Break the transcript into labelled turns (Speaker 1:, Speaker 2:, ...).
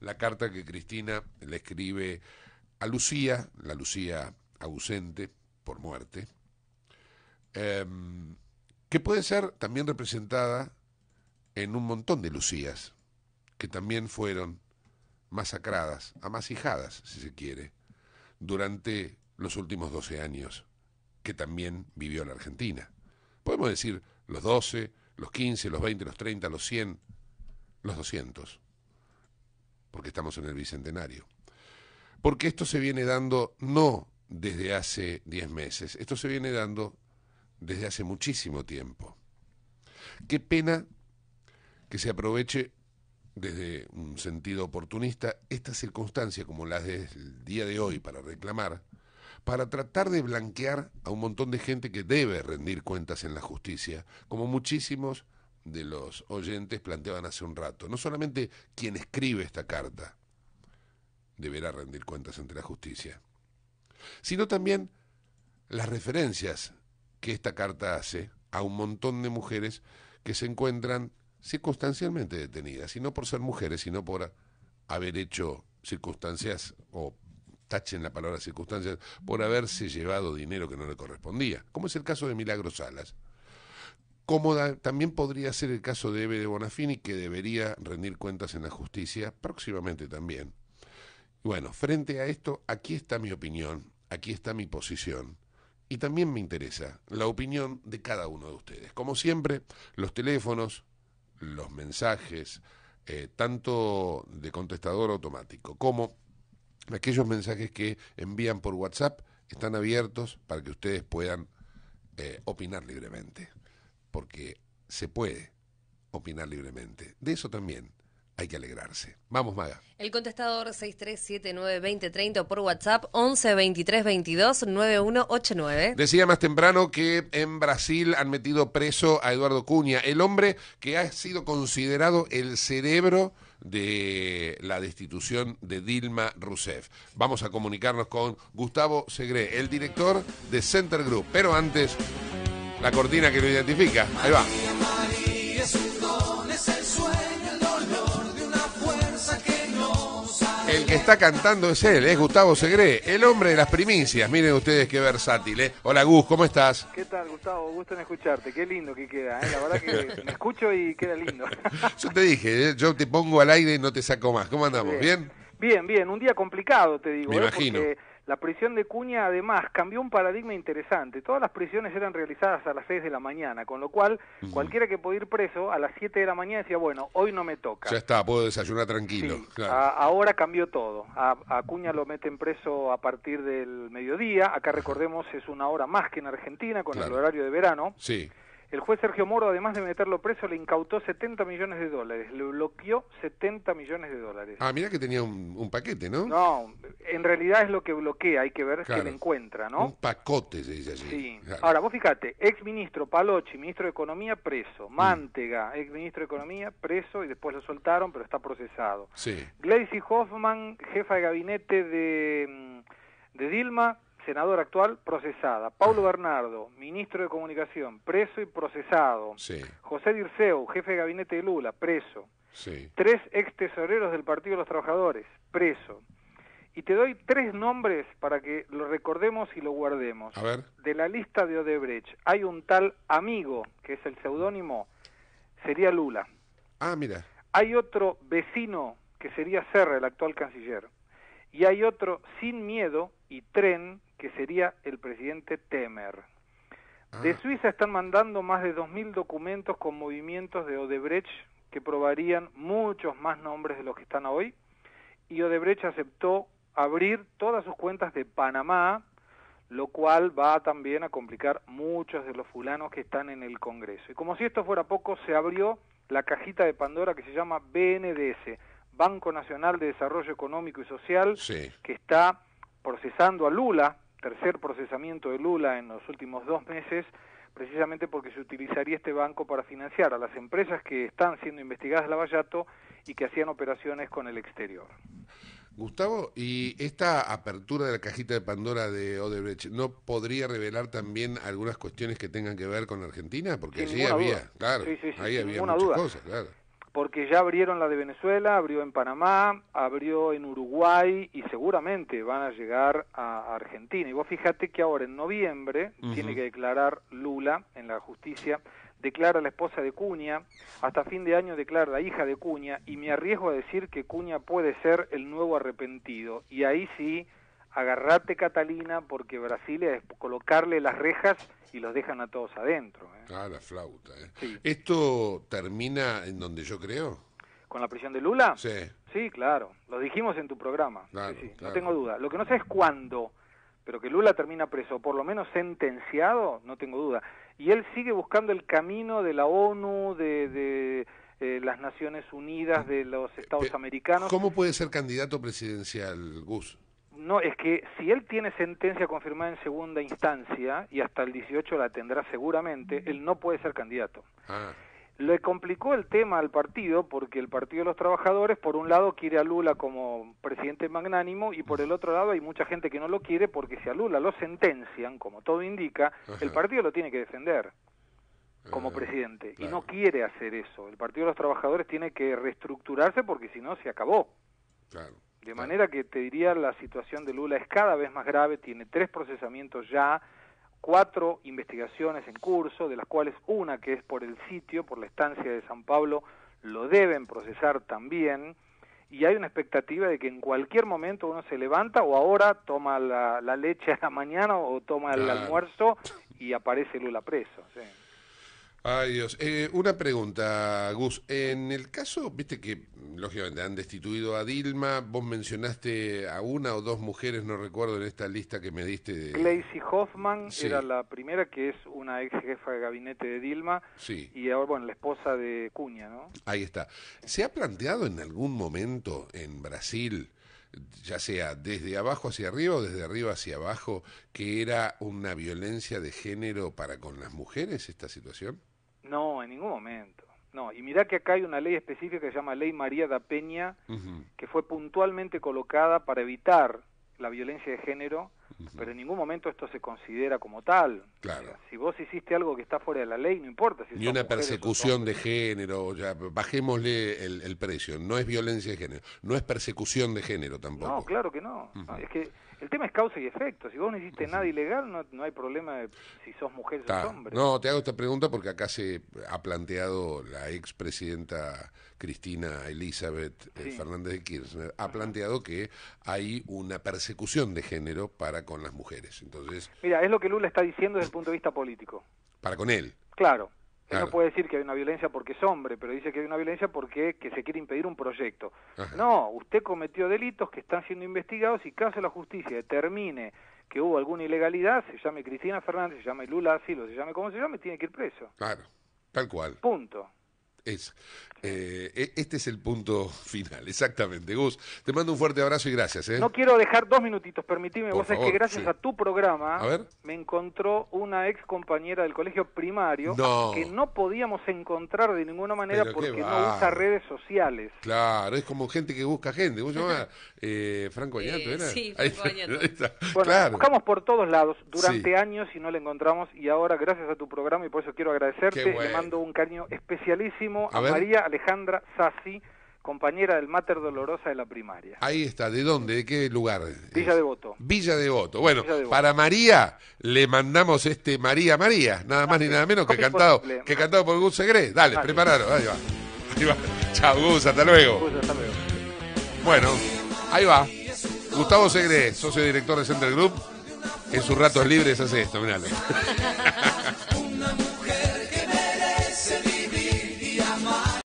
Speaker 1: la carta que Cristina le escribe a Lucía, la Lucía ausente por muerte, em, que puede ser también representada en un montón de Lucías, que también fueron masacradas, amasijadas, si se quiere, durante los últimos 12 años que también vivió la Argentina. Podemos decir los 12, los 15, los 20, los 30, los 100, los 200 porque estamos en el Bicentenario. Porque esto se viene dando no desde hace 10 meses, esto se viene dando desde hace muchísimo tiempo. Qué pena que se aproveche desde un sentido oportunista esta circunstancia como la del día de hoy para reclamar, para tratar de blanquear a un montón de gente que debe rendir cuentas en la justicia, como muchísimos de los oyentes planteaban hace un rato. No solamente quien escribe esta carta deberá rendir cuentas ante la justicia, sino también las referencias que esta carta hace a un montón de mujeres que se encuentran circunstancialmente detenidas, y no por ser mujeres, sino por haber hecho circunstancias, o tachen la palabra circunstancias, por haberse llevado dinero que no le correspondía, como es el caso de Milagro Salas como también podría ser el caso de Eve de Bonafini, que debería rendir cuentas en la justicia próximamente también. Bueno, frente a esto, aquí está mi opinión, aquí está mi posición. Y también me interesa la opinión de cada uno de ustedes. Como siempre, los teléfonos, los mensajes, eh, tanto de contestador automático como aquellos mensajes que envían por WhatsApp, están abiertos para que ustedes puedan eh, opinar libremente porque se puede opinar libremente. De eso también hay que alegrarse. Vamos, Maga. El contestador 63792030 por WhatsApp 1123229189. Decía más temprano que en Brasil han metido preso a Eduardo Cunha, el hombre que ha sido considerado el cerebro de la destitución de Dilma Rousseff. Vamos a comunicarnos con Gustavo Segre, el director de Center Group. Pero antes, la cortina que lo identifica. Ahí va. El que está cantando es él, es Gustavo Segre, el hombre de las primicias. Miren ustedes qué versátil, ¿eh? Hola Gus, ¿cómo estás?
Speaker 2: ¿Qué tal, Gustavo? Gusto en escucharte. Qué lindo que queda, ¿eh? La verdad que me escucho y queda lindo.
Speaker 1: yo te dije, ¿eh? yo te pongo al aire y no te saco más. ¿Cómo andamos? ¿Bien?
Speaker 2: Bien, bien. Un día complicado, te digo. Me ¿eh? imagino. La prisión de Cuña además cambió un paradigma interesante. Todas las prisiones eran realizadas a las 6 de la mañana, con lo cual cualquiera que podía ir preso a las 7 de la mañana decía, bueno, hoy no me toca. Ya
Speaker 1: está, puedo desayunar tranquilo.
Speaker 2: ahora cambió todo. A, Cuña lo meten preso a partir del mediodía. Acá recordemos es una hora más que en Argentina con el horario de verano. Sí. El juez Sergio Moro, además de meterlo preso, le incautó 70 millones de dólares, le bloqueó 70 millones de dólares. Ah, mira que
Speaker 1: tenía un, paquete, ¿no?
Speaker 2: No, en realidad es lo que bloquea, hay que ver si qué le encuentra, ¿no? Un
Speaker 1: pacote, se dice así. Sí. Ahora,
Speaker 2: vos fíjate, ex ministro ministro de Economía, preso. Mántega, mm. exministro ex ministro de Economía, preso y después lo soltaron, pero está procesado. Sí. Gleisi Hoffman, jefa de gabinete de, mm, de Dilma, senador actual, procesada. Paulo Bernardo, ministro de Comunicación, preso y procesado. José Dirceu, jefe de gabinete de Lula, preso. Tres ex tesoreros del Partido de los Trabajadores, preso. Y te doy tres nombres para que lo recordemos y lo guardemos. De la lista de Odebrecht hay un tal amigo, que es el seudónimo, sería Lula. Ah, mira. Hay otro vecino, que sería Serra, el actual canciller. Y hay otro sin miedo y tren que sería el presidente Temer. Ah. De Suiza están mandando más de 2.000 documentos con movimientos de Odebrecht que probarían muchos más nombres de los que están hoy. Y Odebrecht aceptó abrir todas sus cuentas de Panamá, lo cual va también a complicar muchos de los fulanos que están en el Congreso. Y como si esto fuera poco, se abrió la cajita de Pandora que se llama BNDS, Banco Nacional de Desarrollo Económico y Social, que está procesando a Lula tercer procesamiento de Lula en los últimos dos meses, precisamente porque se utilizaría este banco para financiar a las empresas que están siendo investigadas Lavallato y que hacían operaciones con el exterior.
Speaker 1: Gustavo, ¿y esta apertura de la cajita de Pandora de Odebrecht no podría revelar también algunas cuestiones que tengan que ver con Argentina? Porque sí había, claro, ahí había muchas cosas, claro
Speaker 2: porque ya abrieron la de Venezuela, abrió en Panamá, abrió en Uruguay y seguramente van a llegar a Argentina. Y vos fíjate que ahora en noviembre tiene que declarar Lula en la justicia, declara la esposa de Cuña, hasta fin de año declara la hija de Cuña y me arriesgo a decir que Cuña puede ser el nuevo arrepentido. Y ahí sí agarrate Catalina porque Brasil es colocarle las rejas y los dejan a todos adentro.
Speaker 1: ¿eh? Ah, la flauta. ¿eh? ¿Esto termina en donde yo creo? ¿Con la prisión de Lula? Sí.
Speaker 2: Sí, claro. Lo dijimos en tu programa.
Speaker 1: No tengo
Speaker 2: duda. Lo que no sé es cuándo, pero que Lula termina preso, por lo menos sentenciado, no tengo duda. Y él sigue buscando el camino de la ONU, de, eh, las Naciones Unidas, de los Estados Americanos. ¿Cómo
Speaker 1: puede ser candidato presidencial, Gus?
Speaker 2: No, es que si él tiene sentencia confirmada en segunda instancia, y hasta el 18 la tendrá seguramente, él no puede ser candidato. Ah. Le complicó el tema al partido porque el Partido de los Trabajadores, por un lado, quiere a Lula como presidente magnánimo y por el otro lado hay mucha gente que no lo quiere porque si a Lula lo sentencian, como todo indica, el partido lo tiene que defender como ah, presidente. Y no quiere hacer eso. El Partido de los Trabajadores tiene que reestructurarse porque si no se acabó. Claro. De manera que te diría la situación de Lula es cada vez más grave, tiene tres procesamientos ya, cuatro investigaciones en curso, de las cuales una que es por el sitio, por la estancia de San Pablo, lo deben procesar también y hay una expectativa de que en cualquier momento uno se levanta o ahora toma la, leche a la mañana o toma el almuerzo y aparece Lula preso. Sí.
Speaker 1: Ay Dios, eh, una pregunta, Gus. En el caso, viste que lógicamente han destituido a Dilma, vos mencionaste a una o dos mujeres, no recuerdo en esta lista que me diste. De...
Speaker 2: Hoffman era la primera, que es una ex jefa de gabinete de Dilma, sí. y ahora, bueno, la esposa de Cuña, ¿no?
Speaker 1: Ahí está. ¿Se ha planteado en algún momento en Brasil ya sea desde abajo hacia arriba o desde arriba hacia abajo, que era una violencia de género para con las mujeres esta situación?
Speaker 2: No, en ningún momento. No, y mira que acá hay una ley específica que se llama Ley María da Peña, que fue puntualmente colocada para evitar la violencia de género, pero en ningún momento esto se considera como tal. Claro. si vos hiciste algo que está fuera de la ley, no importa. Si Ni una persecución de
Speaker 1: género, bajémosle el, precio, no es violencia de género, no es persecución de género tampoco. No,
Speaker 2: claro que no. no es que el tema es causa y efecto. Si vos no hiciste pues nada ilegal, no, hay problema de si sos mujer o hombre. No,
Speaker 1: te hago esta pregunta porque acá se ha planteado la expresidenta Cristina Elizabeth eh, Fernández de Kirchner, ha planteado que hay una persecución de género para con las mujeres. Entonces,
Speaker 2: Mira, es lo que Lula está diciendo desde el punto de vista político. Para con él. Claro, no puede decir que hay una violencia porque es hombre, pero dice que hay una violencia porque que se quiere impedir un proyecto. No, usted cometió delitos que están siendo investigados y caso la justicia determine que hubo alguna ilegalidad, se llame Cristina Fernández, se llame Lula lo se llame como se llame, tiene que ir preso.
Speaker 1: Claro, tal cual. Punto es, eh, e, este es el punto final, exactamente. Gus, te mando un fuerte abrazo y gracias. ¿eh? No
Speaker 2: quiero dejar dos minutitos, permitime. vos que gracias a tu programa me encontró una ex compañera del colegio primario que no podíamos encontrar de ninguna manera porque no usa redes sociales.
Speaker 1: Claro, es como gente que busca gente. ¿Vos llamás eh, Franco eh, Añato? Sí, Franco bueno, buscamos
Speaker 2: por todos lados durante años y no la encontramos. Y ahora, gracias a tu programa, y por eso quiero agradecerte, le mando un cariño especialísimo a, María Alejandra Sassi, compañera del Mater Dolorosa de
Speaker 1: la primaria. Ahí está, ¿de dónde? ¿De qué lugar? Villa de Voto Villa de Voto Bueno, para María le mandamos este María María, nada más ni ah, nada menos que cantado, que cantado por Gus Segre. Dale, preparalo, ahí va. Ahí Chao Gus, hasta luego. Bueno, ahí va. Gustavo Segre, socio director de Center Group, en sus ratos libres hace esto, miralo.